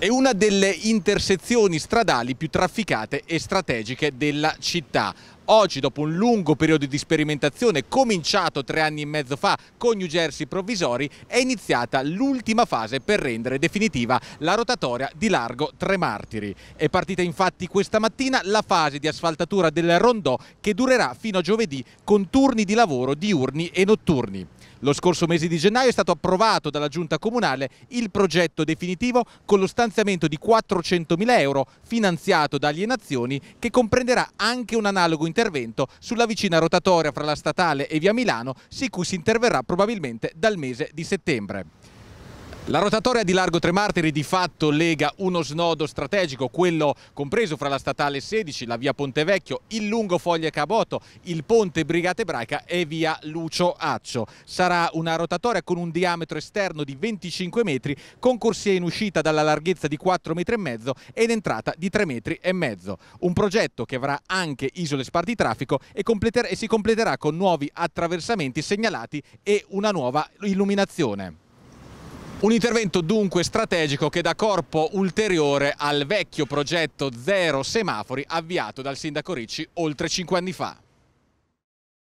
È una delle intersezioni stradali più trafficate e strategiche della città. Oggi, dopo un lungo periodo di sperimentazione cominciato tre anni e mezzo fa con New Jersey provvisori, è iniziata l'ultima fase per rendere definitiva la rotatoria di largo Tre Martiri. È partita infatti questa mattina la fase di asfaltatura del rondò che durerà fino a giovedì con turni di lavoro diurni e notturni. Lo scorso mese di gennaio è stato approvato dalla Giunta Comunale il progetto definitivo con lo stanziamento di 400.000 euro finanziato da alienazioni che comprenderà anche un analogo intervento sulla vicina rotatoria fra la Statale e Via Milano, su cui si interverrà probabilmente dal mese di settembre. La rotatoria di Largo Tre Martiri di fatto lega uno snodo strategico, quello compreso fra la statale 16, la via Ponte Vecchio, il lungo Foglie Caboto, il ponte Brigata Ebraica e via Lucio Accio. Sarà una rotatoria con un diametro esterno di 25 metri, con corsia in uscita dalla larghezza di 4,5 metri ed entrata di 3,5 metri. Un progetto che avrà anche isole spartitraffico e, e si completerà con nuovi attraversamenti segnalati e una nuova illuminazione. Un intervento dunque strategico che dà corpo ulteriore al vecchio progetto Zero Semafori avviato dal sindaco Ricci oltre cinque anni fa.